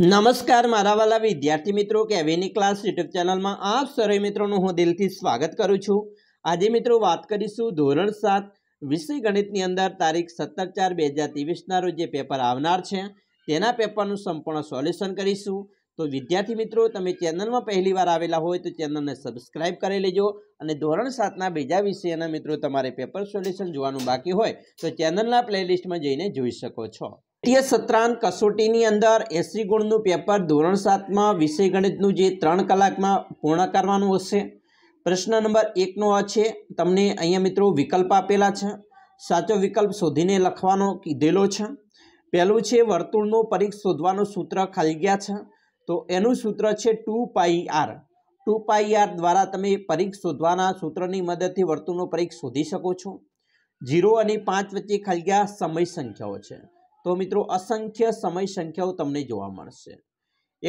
નમસ્કાર મારા વાલા વિદ્યાર્થી મિત્રો કેવીની ક્લાસ યુટ્યુબ ચેનલમાં આપ સર્વે મિત્રોનું હું દિલથી સ્વાગત કરું છું આજે મિત્રો વાત કરીશું ધોરણ સાત વિષય ગણિતની અંદર તારીખ સત્તર ચાર બે હજાર ત્રેવીસના રોજ જે પેપર આવનાર છે તેના પેપરનું સંપૂર્ણ સોલ્યુશન કરીશું તો વિદ્યાર્થી મિત્રો તમે ચેનલમાં પહેલીવાર આવેલા હોય તો ચેનલને સબસ્ક્રાઇબ કરી લેજો અને ધોરણ સાતના બીજા વિષયના મિત્રો તમારે પેપર સોલ્યુશન જોવાનું બાકી હોય તો ચેનલના પ્લેલિસ્ટમાં જઈને જોઈ શકો છો રાષ્ટ્રીય સત્રાંત કસોટીની અંદર એસી ગુણનું પેપર ધોરણ સાતમાં વિષય ગણિતનું જે ત્રણ કલાકમાં પૂર્ણ કરવાનું હશે પ્રશ્ન નંબર એકનો આ છે તમને અહીંયા મિત્રો વિકલ્પ આપેલા છે સાચો વિકલ્પ શોધીને લખવાનો કીધેલો છે પહેલું છે વર્તુળનો પરીક્ષ શોધવાનું સૂત્ર ખાલી ગયા છે તો એનું સૂત્ર છે two pi R two pi R દ્વારા તમે પરીક્ષ શોધવાના સૂત્રની મદદથી વર્તુળનો પરીક્ષ શોધી શકો છો જીરો અને પાંચ વચ્ચે ખાલી ગયા સમય સંખ્યાઓ છે તો મિત્રો અસંખ્ય સમય સંખ્યાઓ તમને જોવા મળશે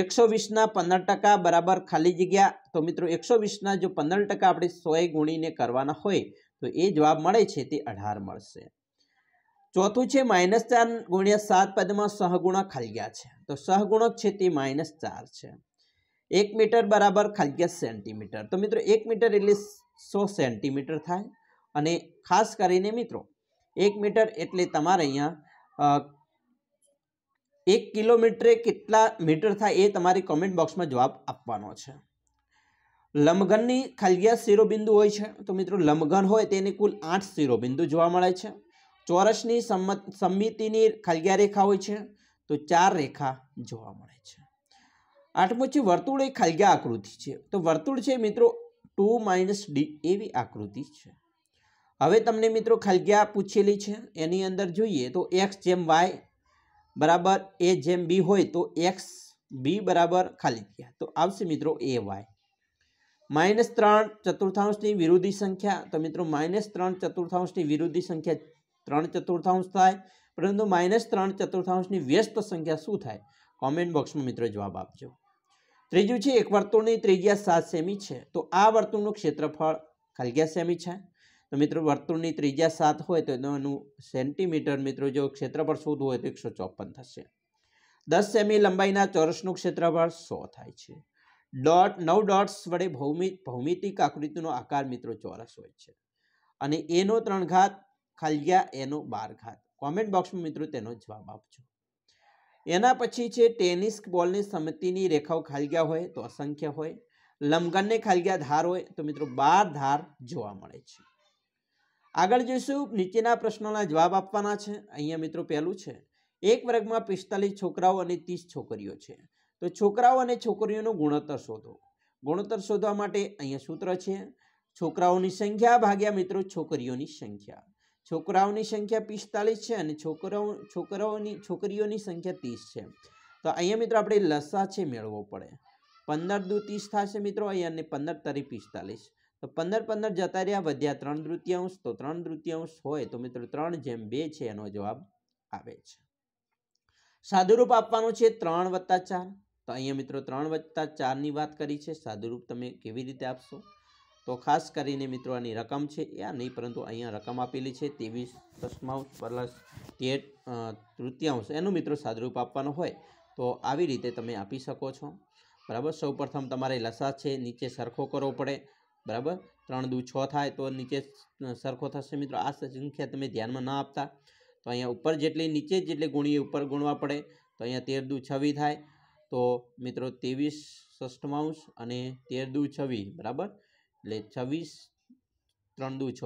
એકસો વીસના પંદર ટકા બરાબર ખાલી જગ્યા તો મિત્રો એકસો વીસના જો પંદર ટકા આપણે સોએ ગુણીને કરવાના હોય તો એ જવાબ મળે છે તે અઢાર મળશે ચોથું છે માઇનસ ચાર ગુણ્યા સાત પદમાં સહગુણક ગયા છે તો સહગુણક છે તે માઇનસ ચાર છે એક મીટર બરાબર ખાલગ્યા સેન્ટીમીટર તો મિત્રો એક મીટર એટલે સો સેન્ટીમીટર થાય અને ખાસ કરીને મિત્રો એક મીટર એટલે તમારે અહીંયા એક કિલોમીટરે કેટલા મીટર થાય એ તમારી કોમેન્ટ બોક્સમાં જવાબ આપવાનો છે લંબઘનની ખલિયા શિરોબિંદુ હોય છે તો મિત્રો લંબઘન હોય તેની કુલ આઠ શિરોબિંદુ જોવા મળે છે ચોરસની સમિતિની ખલિયા રેખા હોય છે તો ચાર રેખા જોવા મળે છે આઠમું છે વર્તુળ એ ખલિયા આકૃતિ છે તો વર્તુળ છે મિત્રો ટુ માઇનસ ડી એવી આકૃતિ છે હવે તમને મિત્રો ખલગ્યા પૂછેલી છે એની અંદર જોઈએ તો એક્સ જેમ વાય બરાબર એ જેમ બી હોય તો એક્સ બી બરાબર ખાલી જગ્યા તો આવશે મિત્રો એ વાય માઇનસ ત્રણ ચતુર્થાંશની વિરોધી સંખ્યા તો મિત્રો માઇનસ ત્રણ ચતુર્થાંશની વિરોધી સંખ્યા ત્રણ ચતુર્થાંશ થાય પરંતુ માઇનસ ત્રણ ચતુર્થાંશની વ્યસ્ત સંખ્યા શું થાય કોમેન્ટ બોક્સમાં મિત્રો જવાબ આપજો ત્રીજું છે એક વર્તુળની ત્રિજ્યા સાત સેમી છે તો આ વર્તુળનું ક્ષેત્રફળ ખાલી સેમી છે તો મિત્રો વર્તુળની ત્રિજ્યા સાત હોય તો એનું સેન્ટીમીટર મિત્રો જો ક્ષેત્રફળ શોધવું હોય તો એકસો ચોપન થશે દસ સેમી લંબાઈના ચોરસનું ક્ષેત્રફળ સો થાય છે ડોટ નવ ડોટ્સ વડે ભૌમિક ભૌમિતિક આકૃતિનો આકાર મિત્રો ચોરસ હોય છે અને એનો ત્રણ ઘાત ખાલિયા એનો બાર ઘાત કોમેન્ટ બોક્સમાં મિત્રો તેનો જવાબ આપજો એના પછી છે ટેનિસ બોલની સમિતિની રેખાઓ ખાલિયા હોય તો અસંખ્ય હોય લંબગનને ખાલિયા ધાર હોય તો મિત્રો બાર ધાર જોવા મળે છે આગળ જોઈશું નીચેના પ્રશ્નોના જવાબ આપવાના છે અહીંયા મિત્રો પહેલું છે એક વર્ગમાં પિસ્તાલીસ છોકરાઓ અને ત્રીસ છોકરીઓ છે તો છોકરાઓ અને છોકરીઓનો ગુણોત્તર શોધો ગુણોત્તર શોધવા માટે અહીંયા સૂત્ર છે છોકરાઓની સંખ્યા ભાગ્યા મિત્રો છોકરીઓની સંખ્યા છોકરાઓની સંખ્યા પિસ્તાલીસ છે અને છોકરાઓ છોકરાઓની છોકરીઓની સંખ્યા ત્રીસ છે તો અહીંયા મિત્રો આપણે લસા છે મેળવવો પડે પંદર દુ ત્રીસ થશે મિત્રો અહીંયા અને પંદર તરી પિસ્તાલીસ તો પંદર પંદર જતા રહ્યા વધ્યા ત્રણ તૃતીયાંશ તો ત્રણ તૃતીયાંશ હોય તો મિત્રો ત્રણ જેમ બે છે એનો જવાબ આવે છે સાદુરૂપ આપવાનું છે ત્રણ વત્તા ચાર તો અહીંયા મિત્રો ત્રણ વત્તા ચારની વાત કરી છે સાદુરૂપ તમે કેવી રીતે આપશો તો ખાસ કરીને મિત્રો આની રકમ છે એ નહીં પરંતુ અહીંયા રકમ આપેલી છે ત્રેવીસ દસમાંશ પ્લસ તેર તૃતીયાંશ એનું મિત્રો સાદુરૂપ આપવાનું હોય તો આવી રીતે તમે આપી શકો છો બરાબર સૌ પ્રથમ તમારે લસા છે નીચે સરખો કરવો પડે બરાબર ત્રણ દુ છ થાય તો નીચે સરખો થશે મિત્રો આ સંખ્યા તમે ધ્યાનમાં ના આપતા તો અહીંયા ઉપર જેટલી નીચે જેટલી ગુણીએ ઉપર ગુણવા પડે તો અહીંયા તેર દુ છવી થાય તો મિત્રો ત્રેવીસ ષષ્ઠમાંશ અને તેર દુ છવી બરાબર એટલે છવ્વીસ ત્રણ દુ છ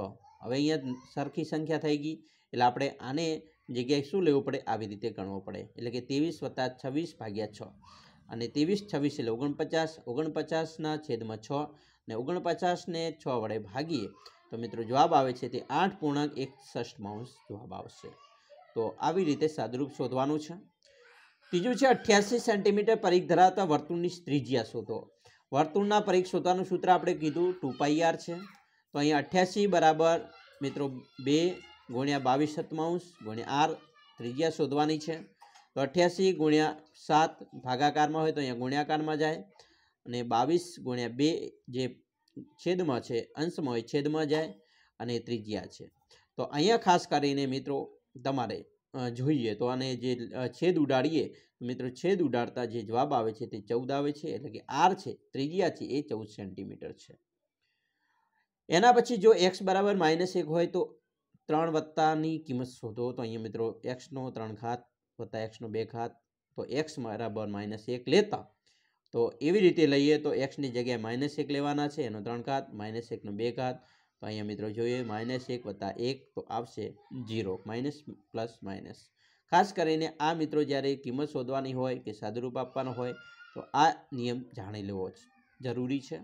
હવે અહીંયા સરખી સંખ્યા થઈ ગઈ એટલે આપણે આને જગ્યાએ શું લેવું પડે આવી રીતે ગણવો પડે એટલે કે ત્રેવીસ વત્તા છવ્વીસ ભાગ્યા છ અને ત્રેવીસ છવ્વીસ એટલે ઓગણપચાસ ઓગણપચાસના છેદમાં છ ને ઓગણપચાસને છ વડે ભાગીએ તો મિત્રો જવાબ આવે છે તે આઠ પૂર્ણાંક એક ષષ્ઠમાંશ જવાબ આવશે તો આવી રીતે સાદુરૂપ શોધવાનું છે ત્રીજું છે અઠ્યાસી સેન્ટીમીટર પરિઘ ધરાવતા વર્તુળની ત્રિજ્યા શોધો વર્તુળના પરિઘ શોધવાનું સૂત્ર આપણે કીધું ટુ પાઈ આર છે તો અહીંયા અઠ્યાસી બરાબર મિત્રો બે ગુણ્યા બાવીસ સત્તાવંશ ગુણ્યા આર ત્રિજ્યા શોધવાની છે તો અઠ્યાસી ગુણ્યા સાત ભાગાકારમાં હોય તો અહીંયા ગુણ્યાકારમાં જાય અને બાવીસ ગુણ્યા બે જે છેદમાં છે અંશમાં હોય છેદમાં જાય અને ત્રિજ્યા છે તો અહીંયા ખાસ કરીને મિત્રો તમારે જોઈએ તો આને જે છેદ ઉડાડીએ મિત્રો છેદ ઉડાડતા જે જવાબ આવે છે તે ચૌદ આવે છે એટલે કે આર છે ત્રિજ્યા છે એ ચૌદ સેન્ટીમીટર છે એના પછી જો એક્સ બરાબર માઇનસ એક હોય તો ત્રણ વત્તાની કિંમત શોધો તો અહીંયા મિત્રો એક્સનો ત્રણ ખાત વત્તા એક્સનો બે ખાત તો એક્સ બરાબર માઇનસ એક લેતા તો એવી રીતે લઈએ તો એક્સની જગ્યાએ માઇનસ એક લેવાના છે એનો ત્રણ ઘાત માઇનસ એકનો બે ઘાત તો અહીંયા મિત્રો જોઈએ માઇનસ એક વત્તા એક તો આવશે જીરો માઇનસ પ્લસ માઇનસ ખાસ કરીને આ મિત્રો જ્યારે કિંમત શોધવાની હોય કે સાદુરૂપ આપવાનો હોય તો આ નિયમ જાણી લેવો જરૂરી છે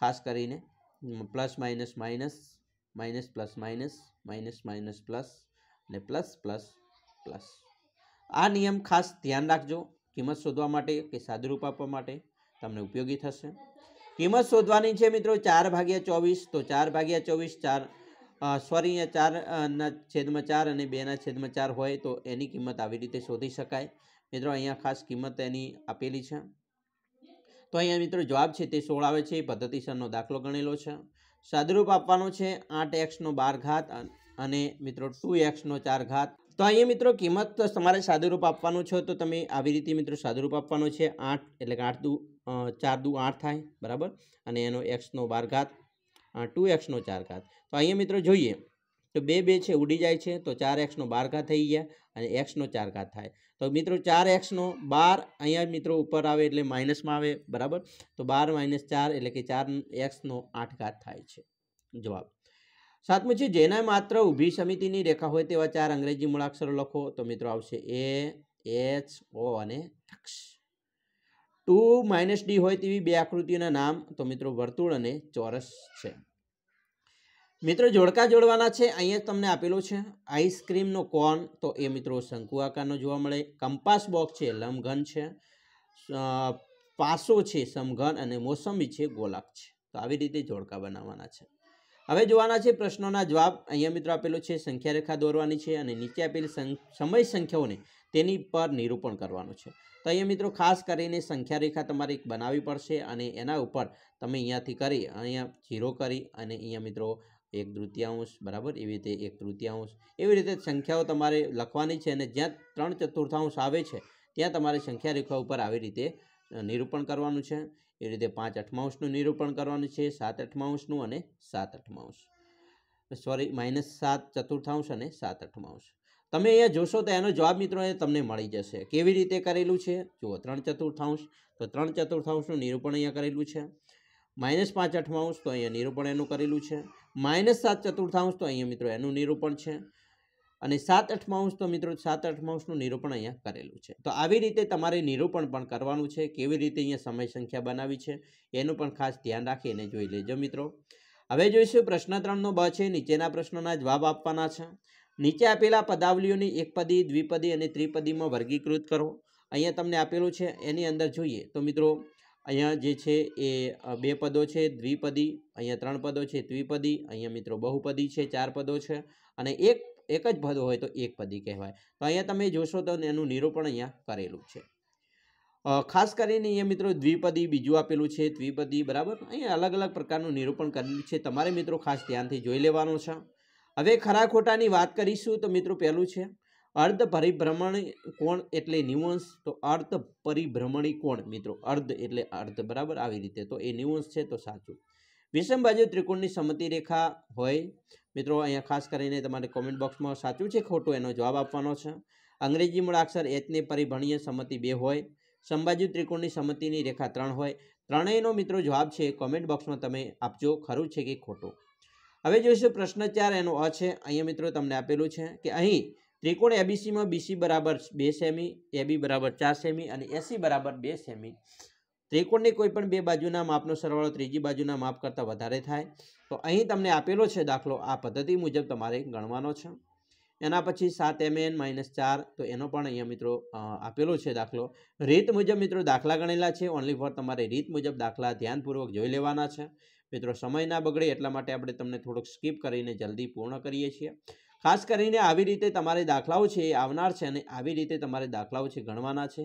ખાસ કરીને plus minus minus minus plus minus minus minus plus અને પ્લસ પ્લસ પ્લસ આ નિયમ ખાસ ધ્યાન રાખજો કિંમત શોધવા માટે કે સાદુરૂપ આપવા માટે તમને ઉપયોગી થશે કિંમત શોધવાની છે મિત્રો ચાર ભાગ્યા ચોવીસ તો ચાર ભાગ્યા ચોવીસ ચાર સોરી અહીંયા ચારના છેદમાં ચાર અને બેના છેદમાં ચાર હોય તો એની કિંમત આવી રીતે શોધી શકાય મિત્રો અહીંયા ખાસ કિંમત એની આપેલી છે તો અહીંયા મિત્રો જવાબ છે તે સોળ આવે છે એ પદ્ધતિસરનો દાખલો ગણેલો છે સાદુરૂપ આપવાનો છે આઠ એક્સનો બાર ઘાત અને મિત્રો ટુ એક્સનો ચાર ઘાત તો અહીંયા મિત્રો કિંમત તમારે સાદુરૂપ આપવાનું છે તો તમે આવી રીતે મિત્રો સાદુરૂપ આપવાનો છે આઠ એટલે કે આઠ દુ ચાર દુ આઠ થાય બરાબર અને એનો એક્સનો બાર ઘાત ટુ એક્સનો ચાર ઘાત તો અહીંયા મિત્રો જોઈએ તો બે બે છે ઉડી જાય છે તો ચાર એક્સનો બાર ઘાત થઈ ગયા અને એક્સનો ચાર ઘાત થાય તો મિત્રો ચાર એક્સનો બાર અહીંયા મિત્રો ઉપર આવે એટલે માઇનસમાં આવે બરાબર તો બાર માઇનસ ચાર એટલે કે ચાર એક્સનો આઠ ઘાત થાય છે જવાબ સાતમું છે જેના માત્ર ઊભી સમિતિની રેખા હોય તેવા ચાર અંગ્રેજી મૂળાક્ષરો લખો તો મિત્રો આવશે એ એચ ઓ અને ટક્સ ટુ માઇનસ ડી હોય તેવી બે આકૃતિઓના નામ તો મિત્રો વર્તુળ અને ચોરસ છે મિત્રો જોડકા જોડવાના છે અહીંયા તમને આપેલો છે આઈસક્રીમનો કોન તો એ મિત્રો શંકુ આકારનો જોવા મળે કંપાસ બોક્સ છે લંબઘન છે પાસો છે સમઘન અને મોસંબી છે ગોલાક છે તો આવી રીતે જોડકા બનાવવાના છે હવે જોવાના છે પ્રશ્નોના જવાબ અહીંયા મિત્રો આપેલો છે સંખ્યા રેખા દોરવાની છે અને નીચે આપેલી સમય સંખ્યાઓને તેની પર નિરૂપણ કરવાનું છે તો અહીંયા મિત્રો ખાસ કરીને સંખ્યા રેખા તમારે એક બનાવવી પડશે અને એના ઉપર તમે અહીંયાથી કરી અહીંયા ઝીરો કરી અને અહીંયા મિત્રો એક તૃતીયાંશ બરાબર એવી રીતે એક તૃતીયાંશ એવી રીતે સંખ્યાઓ તમારે લખવાની છે અને જ્યાં ત્રણ ચતુર્થાંશ આવે છે ત્યાં તમારે સંખ્યા રેખા ઉપર આવી રીતે નિરૂપણ કરવાનું છે એ રીતે પાંચ અઠમાંશનું નિરૂપણ કરવાનું છે સાત અઠમાંશનું અને સાત અઠમાંશ સોરી માઇનસ સાત ચતુર્થાંશ અને સાત અઠમાંશ તમે અહીંયા જોશો તો એનો જવાબ મિત્રો એ તમને મળી જશે કેવી રીતે કરેલું છે જુઓ ત્રણ ચતુર્થાંશ તો ત્રણ ચતુર્થાંશનું નિરૂપણ અહીંયા કરેલું છે માઇનસ પાંચ અઠમાંશ તો અહીંયા નિરૂપણ એનું કરેલું છે માઇનસ સાત ચતુર્થાંશ તો અહીંયા મિત્રો એનું નિરૂપણ છે અને સાત અઠમાંશ તો મિત્રો સાત અઠમાંશનું નિરૂપણ અહીંયા કરેલું છે તો આવી રીતે તમારે નિરૂપણ પણ કરવાનું છે કેવી રીતે અહીંયા સમય સંખ્યા બનાવી છે એનું પણ ખાસ ધ્યાન રાખી એને જોઈ લેજો મિત્રો હવે જોઈશું પ્રશ્ન ત્રણનો બ છે નીચેના પ્રશ્નોના જવાબ આપવાના છે નીચે આપેલા પદાવલીઓની એકપદી દ્વિપદી અને ત્રિપદીમાં વર્ગીકૃત કરો અહીંયા તમને આપેલું છે એની અંદર જોઈએ તો મિત્રો અહીંયા જે છે એ બે પદો છે દ્વિપદી અહીંયા ત્રણ પદો છે ત્રિપદી અહીંયા મિત્રો બહુપદી છે ચાર પદો છે અને એક એક જ પદ હોય તો એક પદી કહેવાય તો અહીંયા તમે જોશો તો એનું નિરૂપણ અહીંયા કરેલું છે ખાસ કરીને અહીંયા મિત્રો દ્વિપદી બીજું આપેલું છે દ્વિપદી બરાબર અહીંયા અલગ અલગ પ્રકારનું નિરૂપણ કરેલું છે તમારે મિત્રો ખાસ ધ્યાનથી જોઈ લેવાનું છે હવે ખરા ખોટાની વાત કરીશું તો મિત્રો પહેલું છે અર્ધ પરિભ્રમણ કોણ એટલે નિવંશ તો અર્ધ પરિભ્રમણી કોણ મિત્રો અર્ધ એટલે અર્ધ બરાબર આવી રીતે તો એ નિવંશ છે તો સાચું વિષમ બાજુ ત્રિકોણની સમતિ રેખા હોય મિત્રો અહીંયા ખાસ કરીને તમારે કોમેન્ટ બોક્સમાં સાચું છે ખોટું એનો જવાબ આપવાનો છે અંગ્રેજી મૂળાક્ષર એચને પરિભણીય સમતિ બે હોય સંબાજુ ત્રિકોણની સમતિની રેખા ત્રણ હોય ત્રણેયનો મિત્રો જવાબ છે કોમેન્ટ બોક્સમાં તમે આપજો ખરું છે કે ખોટું હવે જોઈશું પ્રશ્ન ચાર એનો અ છે અહીંયા મિત્રો તમને આપેલું છે કે અહીં ત્રિકોણ એબીસીમાં બીસી બરાબર બે સેમી એબી બરાબર ચાર સેમી અને એસી બરાબર બે સેમી ત્રિકોણની કોઈ પણ બે બાજુના માપનો સરવાળો ત્રીજી બાજુના માપ કરતાં વધારે થાય તો અહીં તમને આપેલો છે દાખલો આ પદ્ધતિ મુજબ તમારે ગણવાનો છે એના પછી સાત એમ એન માઇનસ ચાર તો એનો પણ અહીંયા મિત્રો આપેલો છે દાખલો રીત મુજબ મિત્રો દાખલા ગણેલા છે ઓનલી ફોર તમારે રીત મુજબ દાખલા ધ્યાનપૂર્વક જોઈ લેવાના છે મિત્રો સમય ના બગડે એટલા માટે આપણે તમને થોડુંક સ્કીપ કરીને જલ્દી પૂર્ણ કરીએ છીએ ખાસ કરીને આવી રીતે તમારે દાખલાઓ છે એ આવનાર છે અને આવી રીતે તમારે દાખલાઓ છે ગણવાના છે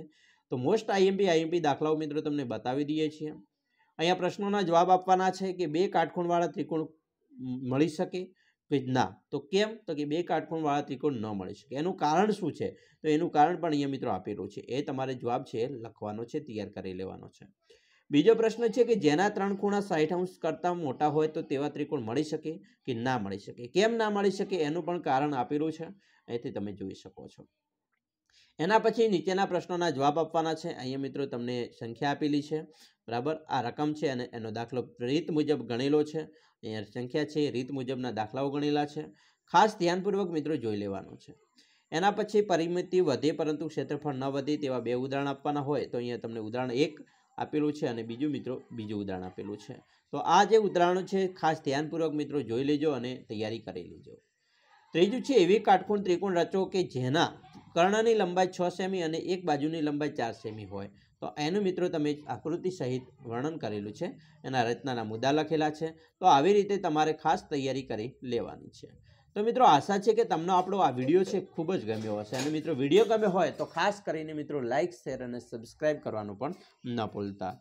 તો મોસ્ટ આઈએમપી આઈએમપી દાખલાઓ મિત્રો તમને બતાવી દઈએ છીએ અહીંયા પ્રશ્નોના જવાબ આપવાના છે કે બે કાટખૂણવાળા ત્રિકોણ મળી શકે કે ના તો કેમ તો કે બે કાટખૂણવાળા ત્રિકોણ ન મળી શકે એનું કારણ શું છે તો એનું કારણ પણ અહીંયા મિત્રો આપેલું છે એ તમારે જવાબ છે લખવાનો છે તૈયાર કરી લેવાનો છે બીજો પ્રશ્ન છે કે જેના ત્રણ ખૂણા સાઠ અંશ કરતાં મોટા હોય તો તેવા ત્રિકોણ મળી શકે કે ના મળી શકે કેમ ના મળી શકે એનું પણ કારણ આપેલું છે અહીંથી તમે જોઈ શકો છો એના પછી નીચેના પ્રશ્નોના જવાબ આપવાના છે અહીંયા મિત્રો તમને સંખ્યા આપેલી છે બરાબર આ રકમ છે અને એનો દાખલો રીત મુજબ ગણેલો છે અહીંયા સંખ્યા છે રીત મુજબના દાખલાઓ ગણેલા છે ખાસ ધ્યાનપૂર્વક મિત્રો જોઈ લેવાનું છે એના પછી પરિમિતિ વધે પરંતુ ક્ષેત્રફળ ન વધે તેવા બે ઉદાહરણ આપવાના હોય તો અહીંયા તમને ઉદાહરણ એક આપેલું છે અને બીજું મિત્રો બીજું ઉદાહરણ આપેલું છે તો આ જે ઉદાહરણો છે ખાસ ધ્યાનપૂર્વક મિત્રો જોઈ લેજો અને તૈયારી કરી લેજો ત્રીજું છે એવી કાટકોણ ત્રિકોણ રચો કે જેના કર્ણની લંબાઈ છ સેમી અને એક બાજુની લંબાઈ ચાર સેમી હોય તો એનું મિત્રો તમે આકૃતિ સહિત વર્ણન કરેલું છે એના રચનાના મુદ્દા લખેલા છે તો આવી રીતે તમારે ખાસ તૈયારી કરી લેવાની છે તો મિત્રો આશા છે કે તમને આપણો આ વિડીયો છે ખૂબ જ ગમ્યો હશે અને મિત્રો વિડીયો ગમ્યો હોય તો ખાસ કરીને મિત્રો લાઇક શેર અને સબસ્ક્રાઈબ કરવાનું પણ ન ભૂલતા